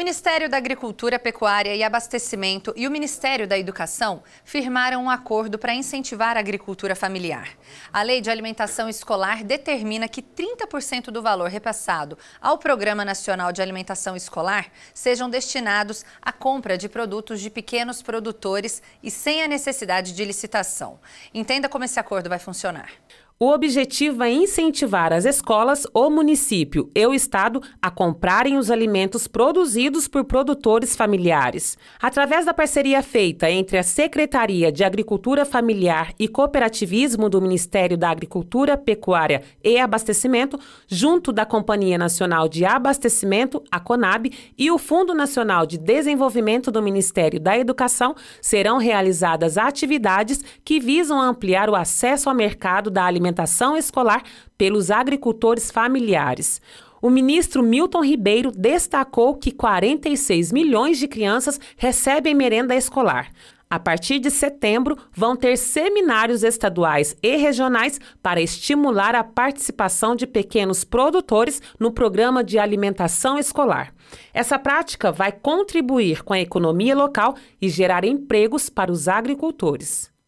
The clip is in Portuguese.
Ministério da Agricultura, Pecuária e Abastecimento e o Ministério da Educação firmaram um acordo para incentivar a agricultura familiar. A Lei de Alimentação Escolar determina que 30% do valor repassado ao Programa Nacional de Alimentação Escolar sejam destinados à compra de produtos de pequenos produtores e sem a necessidade de licitação. Entenda como esse acordo vai funcionar. O objetivo é incentivar as escolas, o município e o Estado a comprarem os alimentos produzidos por produtores familiares. Através da parceria feita entre a Secretaria de Agricultura Familiar e Cooperativismo do Ministério da Agricultura, Pecuária e Abastecimento, junto da Companhia Nacional de Abastecimento, a CONAB, e o Fundo Nacional de Desenvolvimento do Ministério da Educação, serão realizadas atividades que visam ampliar o acesso ao mercado da alimentação alimentação escolar pelos agricultores familiares. O ministro Milton Ribeiro destacou que 46 milhões de crianças recebem merenda escolar. A partir de setembro, vão ter seminários estaduais e regionais para estimular a participação de pequenos produtores no programa de alimentação escolar. Essa prática vai contribuir com a economia local e gerar empregos para os agricultores.